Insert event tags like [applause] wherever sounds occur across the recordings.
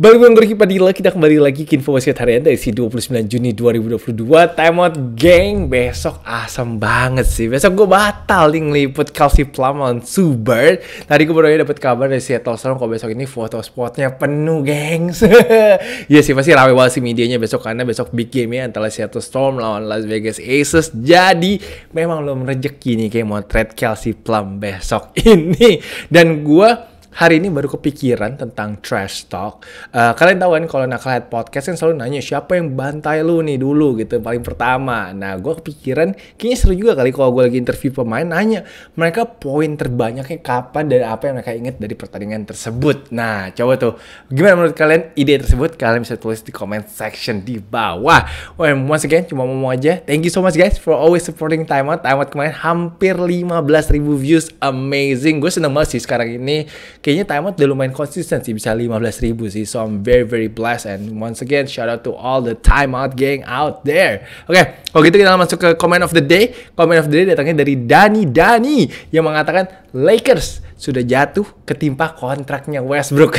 Balik lagi Padilla, kita kembali lagi ke info wasit harian dari si 29 Juni 2022 out, geng, besok asem banget sih Besok gue batal nih ngeliput Kelsey Plum on Super Tadi gue baru aja dapet kabar dari Seattle Storm kalau besok ini foto spotnya penuh gengs [laughs] Iya sih, pasti rame banget sih medianya besok Karena besok big game ya antara Seattle Storm lawan Las Vegas Aces Jadi memang belum rezeki nih kayak motret Kelsey Plum besok [laughs] ini Dan gue hari ini baru kepikiran tentang trash talk. Uh, kalian tahu kan kalau lihat podcast kan selalu nanya siapa yang bantai lu nih dulu gitu paling pertama. Nah gue kepikiran kayaknya seru juga kali kalau gue lagi interview pemain nanya mereka poin terbanyaknya kapan dan apa yang mereka ingat dari pertandingan tersebut. Nah coba tuh gimana menurut kalian ide tersebut kalian bisa tulis di comment section di bawah. Well once again cuma mau aja. Thank you so much guys for always supporting Time Out. kemarin hampir 15.000 views amazing. Gue seneng banget sih sekarang ini kayaknya timeout udah lumayan konsisten sih bisa 15 ribu sih so I'm very very blessed and once again shout out to all the timeout gang out there oke okay, kalau gitu kita masuk ke comment of the day comment of the day datangnya dari Dani Dani yang mengatakan Lakers sudah jatuh ketimpa kontraknya Westbrook.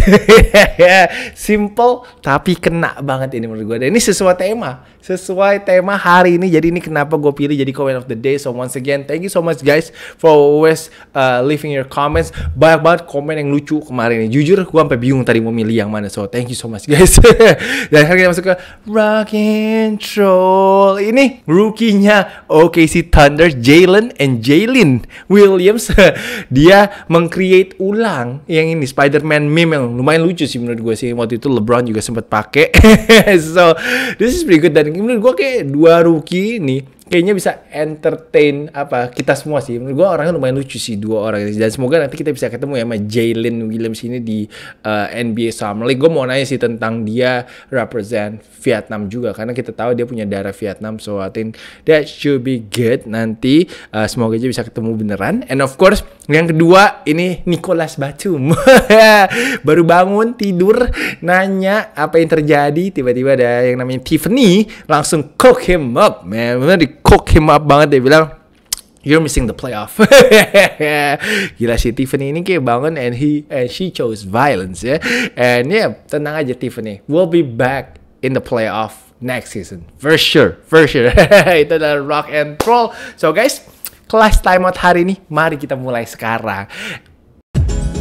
[laughs] Simple tapi kena banget ini menurut gue. Dan ini sesuai tema, sesuai tema hari ini. Jadi ini kenapa gue pilih jadi comment of the day. So once again, thank you so much guys for always uh, leaving your comments. Banyak banget komen yang lucu kemarin ini. Jujur gue sampai bingung tadi mau milih yang mana. So thank you so much guys. [laughs] Dan sekarang kita masuk ke Rock and Troll. Ini rookie-nya OKC Thunder, Jalen and Jalen Williams. [laughs] dia mengcreate ulang yang ini Spider-Man meme yang lumayan lucu sih menurut gue sih waktu itu LeBron juga sempat pakai [laughs] so this is pretty good dan menurut gue kayak dua rookie ini kayaknya bisa entertain apa kita semua sih. Menurut gue orangnya lumayan lucu sih dua orang ini. Dan semoga nanti kita bisa ketemu ya sama Jalen Williams ini di uh, eh, NBA Summer League. Gue mau nanya sih tentang dia represent Vietnam juga karena kita tahu dia punya darah Vietnam. So I think that should be good nanti. Uh, semoga aja bisa ketemu beneran. And of course yang kedua ini Nicholas Batum [laughs] baru bangun tidur nanya apa yang terjadi tiba-tiba ada yang namanya Tiffany langsung cook him up man cook him up banget dia bilang You're missing the playoff. [laughs] Gila si Tiffany ini kayak bangun and he and she chose violence ya. Yeah? And yeah, tenang aja Tiffany. We'll be back in the playoff next season. For sure, for sure. [laughs] Itu adalah rock and roll. So guys, kelas timeout hari ini, mari kita mulai sekarang.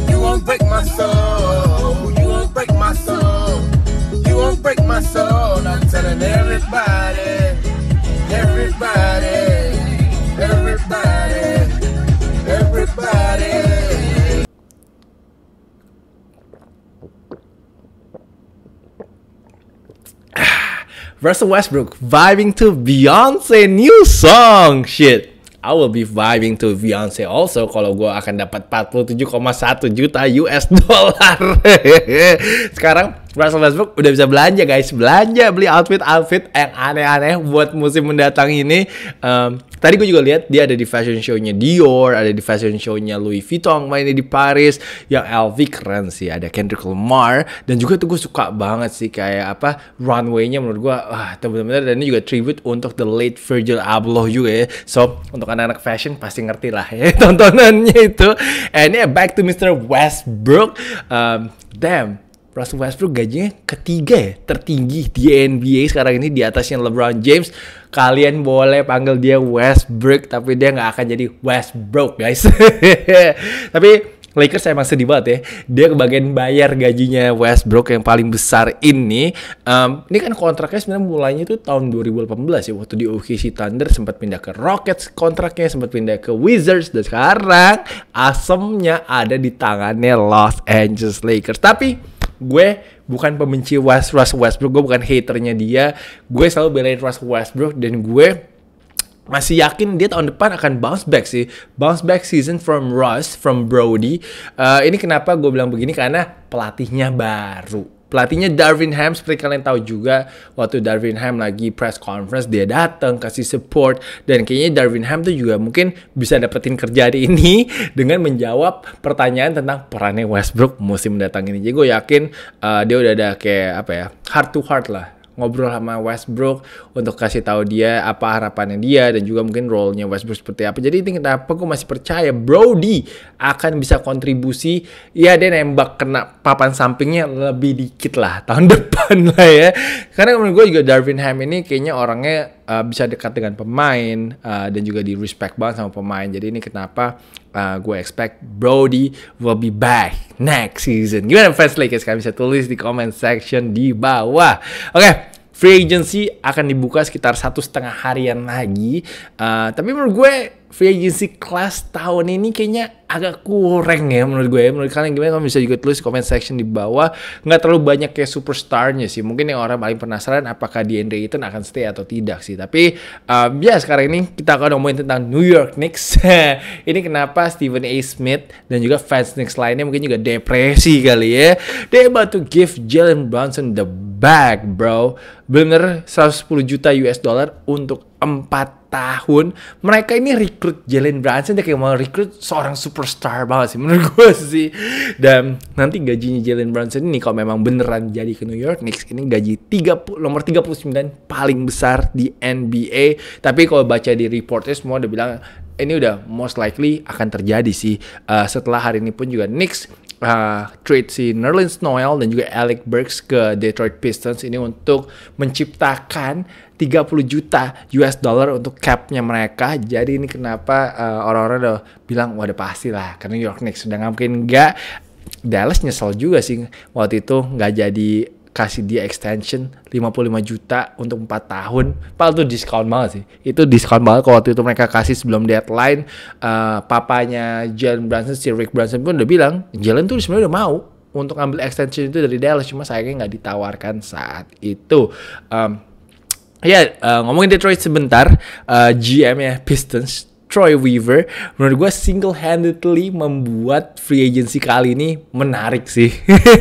You won't break my soul. You won't break my soul. You won't break my soul. I'm telling everybody. [sighs] Russell Westbrook vibing to Beyonce new song. Shit. I will be vibing to Beyonce also kalau gue akan dapat 47,1 juta US [laughs] dollar. [laughs] Sekarang Russell Westbrook udah bisa belanja guys, belanja beli outfit-outfit yang aneh-aneh buat musim mendatang ini. Um, tadi gue juga lihat dia ada di fashion show-nya Dior, ada di fashion show-nya Louis Vuitton mainnya di Paris. Yang LV keren sih, ada Kendrick Lamar dan juga tuh gue suka banget sih kayak apa runway-nya menurut gue wah bener-bener dan ini juga tribute untuk the late Virgil Abloh juga ya. So, untuk anak-anak fashion pasti ngerti lah ya [laughs] tontonannya itu. And yeah, back to Mr. Westbrook. Um, damn, Russell Westbrook gajinya ketiga ya tertinggi di NBA sekarang ini di atasnya LeBron James. Kalian boleh panggil dia Westbrook tapi dia nggak akan jadi Westbrook guys. [laughs] tapi Lakers emang sedih banget ya. Dia kebagian bayar gajinya Westbrook yang paling besar ini. Um, ini kan kontraknya sebenarnya mulainya itu tahun 2018 ya. Waktu di OKC Thunder sempat pindah ke Rockets kontraknya, sempat pindah ke Wizards. Dan sekarang asemnya ada di tangannya Los Angeles Lakers. Tapi gue bukan pembenci West Russ Westbrook gue bukan haternya dia gue selalu belain Russ Westbrook dan gue masih yakin dia tahun depan akan bounce back sih bounce back season from Russ from Brody uh, ini kenapa gue bilang begini karena pelatihnya baru pelatihnya Darwin Ham seperti kalian tahu juga waktu Darwin Ham lagi press conference dia datang kasih support dan kayaknya Darwin Ham tuh juga mungkin bisa dapetin kerja di ini [laughs] dengan menjawab pertanyaan tentang perannya Westbrook musim mendatang ini. Jadi gue yakin uh, dia udah ada kayak apa ya heart to heart lah ngobrol sama Westbrook untuk kasih tahu dia apa harapannya dia dan juga mungkin role-nya Westbrook seperti apa. Jadi ini kenapa gue masih percaya Brody akan bisa kontribusi ya dia nembak kena papan sampingnya lebih dikit lah tahun [laughs] depan [laughs] lah ya. Karena menurut gue juga Darwin Ham ini kayaknya orangnya uh, bisa dekat dengan pemain uh, dan juga di respect banget sama pemain. Jadi ini kenapa uh, eh, gue expect Brody will be back next season. Gimana fans Lakers? Kalian bisa tulis di comment section di bawah. Oke. Okay. Free agency akan dibuka sekitar satu setengah harian lagi. Uh, tapi menurut gue free agency class tahun ini kayaknya agak kurang ya menurut gue ya. Menurut kalian gimana? Kalian bisa juga tulis comment section di bawah. Nggak terlalu banyak kayak superstarnya sih. Mungkin yang orang paling penasaran apakah di Andre Eaton akan stay atau tidak sih. Tapi um, ya sekarang ini kita akan ngomongin tentang New York Knicks. [laughs] ini kenapa Stephen A. Smith dan juga fans Knicks lainnya mungkin juga depresi kali ya. They about to give Jalen Brunson the bag bro. Bener 110 juta US dollar untuk 4 tahun mereka ini rekrut Jalen Brunson dia kayak mau rekrut seorang superstar banget sih [laughs] menurut gue sih dan nanti gajinya Jalen Brunson ini kalau memang beneran jadi ke New York Knicks ini gaji 30 nomor 39 paling besar di NBA tapi kalau baca di reportnya semua udah bilang ini udah most likely akan terjadi sih. Uh, setelah hari ini pun juga Knicks uh, trade si Nerlens Noel dan juga Alec Burks ke Detroit Pistons ini untuk menciptakan 30 juta US dollar untuk capnya mereka. Jadi ini kenapa uh, orang-orang udah bilang wah udah pasti lah karena New York Knicks sudah nggak mungkin nggak Dallas nyesel juga sih waktu itu nggak jadi kasih dia extension 55 juta untuk 4 tahun. Pal tuh diskon banget sih. Itu diskon banget kalau waktu itu mereka kasih sebelum deadline. Uh, papanya Jalen Brunson, si Rick Brunson pun udah bilang, Jalen tuh sebenarnya udah mau untuk ambil extension itu dari Dallas. Cuma sayangnya nggak ditawarkan saat itu. Um, ya, yeah, uh, ngomongin Detroit sebentar. Uh, eh, gm ya, Pistons, Troy Weaver menurut gue single handedly membuat free agency kali ini menarik sih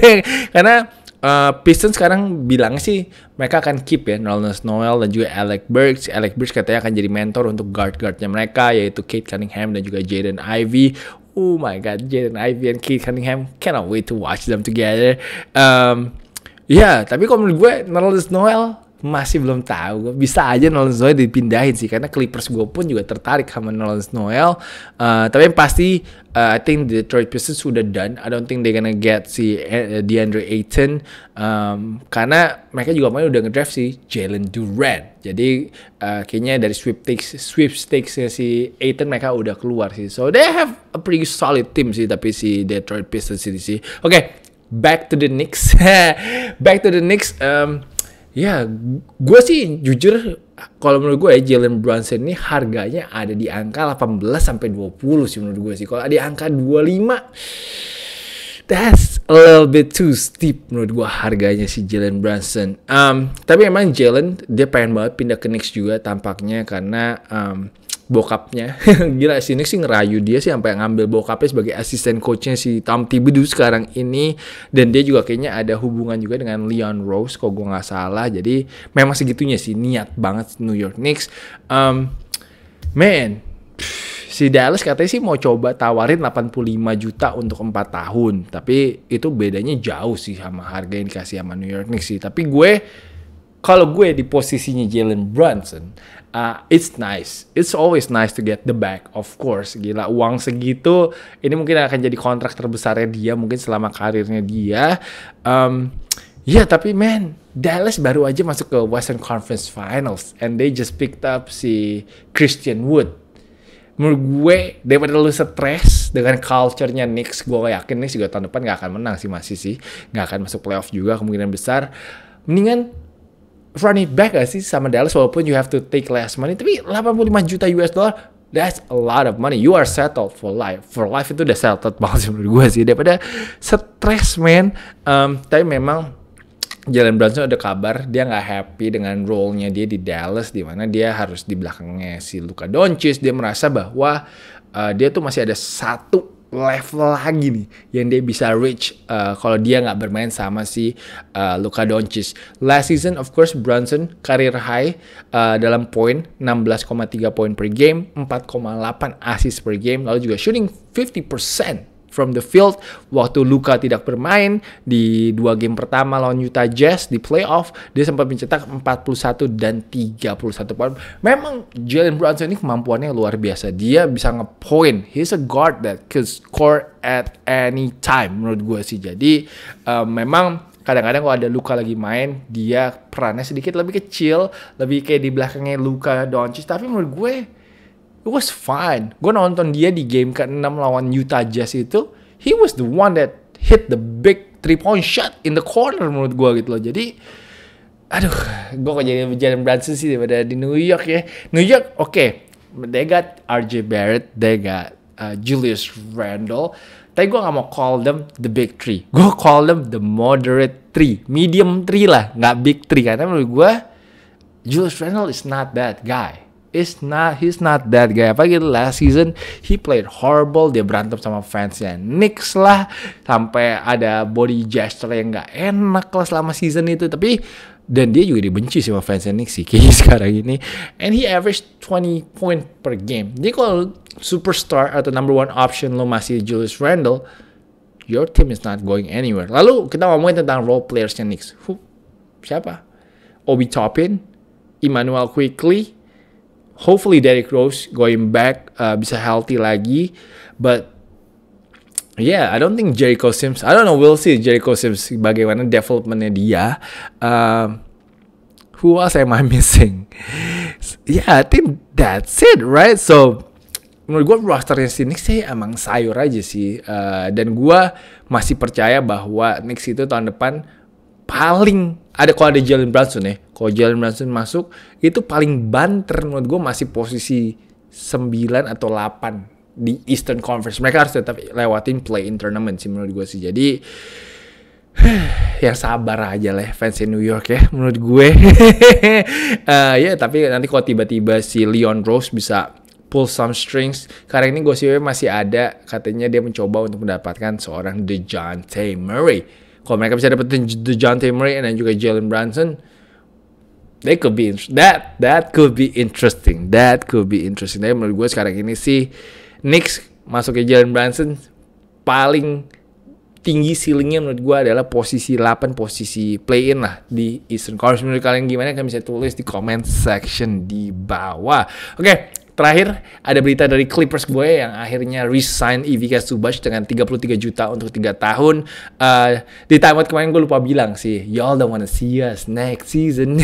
[laughs] karena uh, Pistons sekarang bilang sih mereka akan keep ya Nolan Noel dan juga Alec Burks. Alec Burks katanya akan jadi mentor untuk guard-guardnya mereka yaitu Kate Cunningham dan juga Jaden Ivey. Oh my god, Jaden Ivey and Kate Cunningham cannot wait to watch them together. Um, ya, yeah, tapi kalau menurut gue Nolan Noel masih belum tahu. Bisa aja Nolan Noel dipindahin sih karena Clippers gue pun juga tertarik sama Nolan Noel. Uh, tapi yang pasti uh, I think the Detroit Pistons sudah done. I don't think they gonna get si uh, DeAndre Ayton um, karena mereka juga main udah ngedraft si Jalen Durant Jadi uh, kayaknya dari takes sweep sweepstakesnya si Ayton mereka udah keluar sih. So they have a pretty solid team sih tapi si Detroit Pistons ini sih. Oke, okay, back to the Knicks. [laughs] back to the Knicks. Um, ya gue sih jujur kalau menurut gue ya Jalen Brunson ini harganya ada di angka 18 sampai 20 sih menurut gue sih. Kalau di angka 25 that's a little bit too steep menurut gue harganya si Jalen Brunson. Um, tapi emang Jalen dia pengen banget pindah ke Knicks juga tampaknya karena um, bokapnya. [laughs] Gila si Nick sih ngerayu dia sih sampai ngambil bokapnya sebagai asisten coachnya si Tom Thibodeau sekarang ini dan dia juga kayaknya ada hubungan juga dengan Leon Rose kalau gue nggak salah. Jadi memang segitunya sih niat banget New York Knicks. Um, man, si Dallas katanya sih mau coba tawarin 85 juta untuk 4 tahun. Tapi itu bedanya jauh sih sama harga yang dikasih sama New York Knicks sih. Tapi gue kalau gue di posisinya Jalen Brunson, uh, it's nice. It's always nice to get the back, of course. Gila, uang segitu, ini mungkin akan jadi kontrak terbesarnya dia, mungkin selama karirnya dia. Um, ya, yeah, tapi man, Dallas baru aja masuk ke Western Conference Finals, and they just picked up si Christian Wood. Menurut gue, daripada lu stress dengan culture-nya Knicks, gue yakin Knicks juga tahun depan gak akan menang sih masih sih. Gak akan masuk playoff juga kemungkinan besar. Mendingan running back gak sih sama Dallas walaupun you have to take less money tapi 85 juta US dollar that's a lot of money you are settled for life for life itu udah settled banget sih menurut gue sih daripada stress man um, tapi memang jalan Brunson ada kabar dia nggak happy dengan role-nya dia di Dallas di mana dia harus di belakangnya si Luka Doncic dia merasa bahwa uh, dia tuh masih ada satu level lagi nih yang dia bisa reach uh, kalau dia nggak bermain sama si uh, Luka Doncic. Last season of course Brunson career high uh, dalam poin 16,3 poin per game, 4,8 assist per game, lalu juga shooting 50% from the field waktu Luka tidak bermain di dua game pertama lawan Utah Jazz di playoff dia sempat mencetak 41 dan 31 poin. Memang Jalen Brunson ini kemampuannya luar biasa. Dia bisa ngepoint. He's a guard that can score at any time menurut gue sih. Jadi uh, memang kadang-kadang kalau ada Luka lagi main dia perannya sedikit lebih kecil, lebih kayak di belakangnya Luka Doncic tapi menurut gue it was fine. Gue nonton dia di game ke-6 lawan Utah Jazz itu, he was the one that hit the big three point shot in the corner menurut gue gitu loh. Jadi aduh, gue kok jadi Jalen Brunson sih daripada di New York ya. New York, oke, okay. they got RJ Barrett, they got uh, Julius Randle. Tapi gue gak mau call them the big three. Gue call them the moderate three. Medium three lah, gak big three. Karena menurut gue, Julius Randle is not that guy is not he's not that guy apa gitu last season he played horrible dia berantem sama fansnya Knicks lah sampai ada body gesture yang nggak enak lah selama season itu tapi dan dia juga dibenci sama fansnya Knicks sih [laughs] kayak sekarang ini and he averaged 20 point per game jadi kalau superstar atau number one option lo masih Julius Randle your team is not going anywhere lalu kita ngomongin tentang role playersnya Knicks Who? siapa Obi Toppin Emmanuel Quickly hopefully Derrick Rose going back uh, bisa healthy lagi. But yeah, I don't think Jericho Sims. I don't know. We'll see Jericho Sims bagaimana developmentnya dia. Um, who else am I [laughs] missing? yeah, I think that's it, right? So menurut gue rosternya si Knicks sih emang sayur aja sih. Uh, dan gue masih percaya bahwa Knicks itu tahun depan paling ada kalau ada Jalen Brunson ya kalau Jalen Brunson masuk itu paling banter menurut gue masih posisi 9 atau 8 di Eastern Conference mereka harus tetap lewatin play in tournament sih menurut gue sih jadi [sighs] ya sabar aja lah ya, fans in New York ya menurut gue uh, [laughs] ya yeah, tapi nanti kalau tiba-tiba si Leon Rose bisa pull some strings. Karena ini sih masih ada, katanya dia mencoba untuk mendapatkan seorang DeJounte Murray. Kalau mereka bisa dapetin Dejounte Murray dan juga Jalen Brunson, they could be that that could be interesting. That could be interesting. Tapi menurut gue sekarang ini sih Knicks masuk ke Jalen Brunson paling tinggi ceilingnya menurut gue adalah posisi 8 posisi play in lah di Eastern Conference menurut kalian gimana kalian bisa tulis di comment section di bawah oke Terakhir, ada berita dari Clippers gue yang akhirnya resign Ivica Subash dengan 33 juta untuk 3 tahun. Uh, di timeout kemarin gue lupa bilang sih, y'all don't wanna see us next season.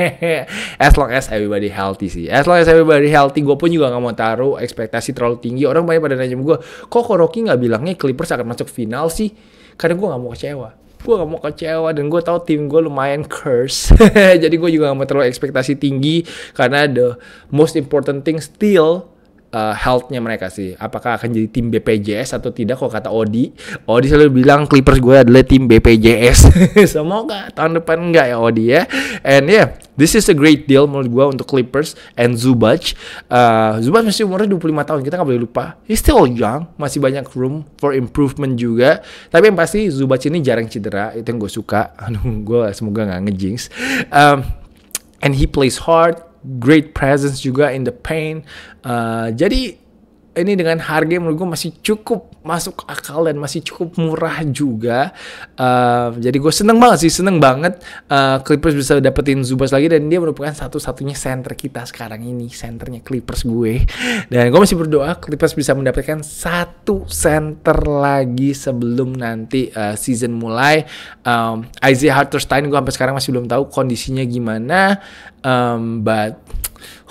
[laughs] as long as everybody healthy sih. As long as everybody healthy, gue pun juga gak mau taruh ekspektasi terlalu tinggi. Orang banyak pada nanya gue, kok Rocky gak bilangnya Clippers akan masuk final sih? Karena gue gak mau kecewa gue gak mau kecewa dan gue tau tim gue lumayan curse [laughs] jadi gue juga gak mau terlalu ekspektasi tinggi karena the most important thing still uh, healthnya mereka sih. Apakah akan jadi tim BPJS atau tidak? kok kata Odi, Odi selalu bilang Clippers gue adalah tim BPJS. [laughs] Semoga tahun depan enggak ya Odi ya. And yeah, this is a great deal menurut gue untuk Clippers and Zubac. Uh, Zubac masih umurnya 25 tahun, kita nggak boleh lupa. He's still young, masih banyak room for improvement juga. Tapi yang pasti Zubac ini jarang cedera, itu yang gue suka. [laughs] Aduh, gue semoga nggak ngejinx. Um, and he plays hard, great presence juga in the paint. Uh, jadi ini dengan harga menurut gue masih cukup masuk akal dan masih cukup murah juga. Uh, jadi gue seneng banget sih, seneng banget uh, Clippers bisa dapetin Zubas lagi dan dia merupakan satu-satunya center kita sekarang ini, centernya Clippers gue. Dan gue masih berdoa Clippers bisa mendapatkan satu center lagi sebelum nanti uh, season mulai. Um, Isaiah Hartenstein gue sampai sekarang masih belum tahu kondisinya gimana, um, but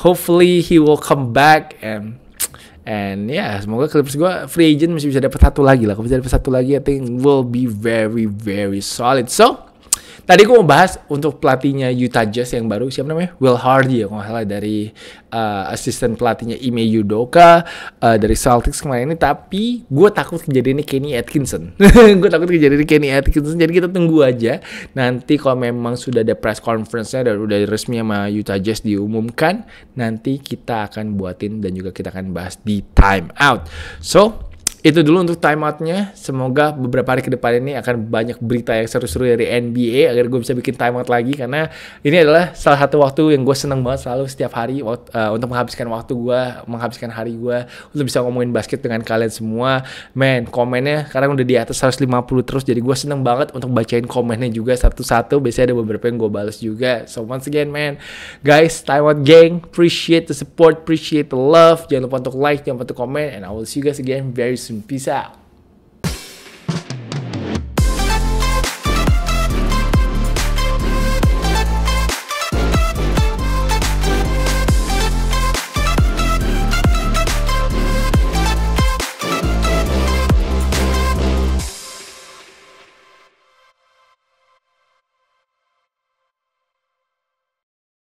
hopefully he will come back and And ya yeah, semoga Clippers gue free agent masih bisa dapat satu lagi lah. Kalau bisa dapat satu lagi, I think will be very very solid. So Tadi gue mau bahas untuk pelatihnya Utah Jazz yang baru siapa namanya? Will Hardy ya kalau salah dari uh, asisten pelatihnya Ime Udoka uh, dari Celtics kemarin ini. Tapi gue takut kejadiannya Kenny Atkinson. [laughs] gue takut kejadiannya Kenny Atkinson. Jadi kita tunggu aja. Nanti kalau memang sudah ada press conference-nya dan udah resmi sama Utah Jazz diumumkan, nanti kita akan buatin dan juga kita akan bahas di time out. So itu dulu untuk timeoutnya. Semoga beberapa hari ke depan ini akan banyak berita yang seru-seru dari NBA agar gue bisa bikin timeout lagi karena ini adalah salah satu waktu yang gue seneng banget selalu setiap hari uh, untuk menghabiskan waktu gue, menghabiskan hari gue untuk bisa ngomongin basket dengan kalian semua. Men, komennya sekarang udah di atas 150 terus jadi gue seneng banget untuk bacain komennya juga satu-satu. Biasanya ada beberapa yang gue balas juga. So once again, man, guys, timeout gang, appreciate the support, appreciate the love. Jangan lupa untuk like, jangan lupa untuk komen, and I will see you guys again very soon. peace out.